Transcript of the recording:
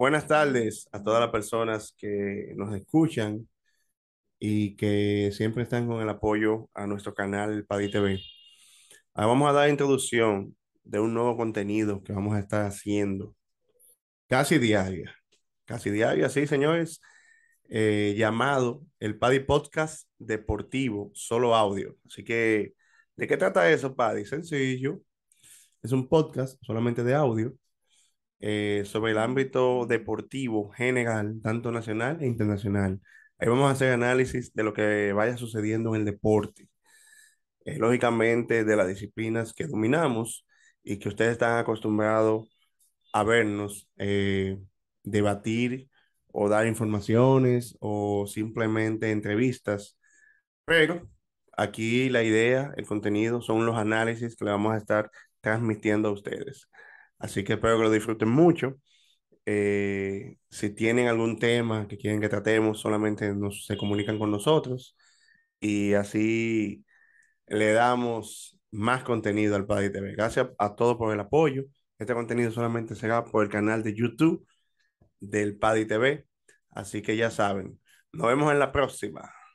Buenas tardes a todas las personas que nos escuchan y que siempre están con el apoyo a nuestro canal Padi TV. Ahora vamos a dar introducción de un nuevo contenido que vamos a estar haciendo casi diaria, casi diaria, sí, señores, eh, llamado el Padi Podcast Deportivo, solo audio. Así que, ¿de qué trata eso, Padi? Sencillo. Es un podcast solamente de audio eh, sobre el ámbito deportivo general, tanto nacional e internacional. Ahí vamos a hacer análisis de lo que vaya sucediendo en el deporte, eh, lógicamente de las disciplinas que dominamos y que ustedes están acostumbrados a vernos eh, debatir o dar informaciones o simplemente entrevistas. Pero aquí la idea, el contenido son los análisis que le vamos a estar transmitiendo a ustedes. Así que espero que lo disfruten mucho. Eh, si tienen algún tema que quieren que tratemos, solamente nos, se comunican con nosotros y así le damos más contenido al Paddy TV. Gracias a todos por el apoyo. Este contenido solamente será por el canal de YouTube del Paddy TV. Así que ya saben, nos vemos en la próxima.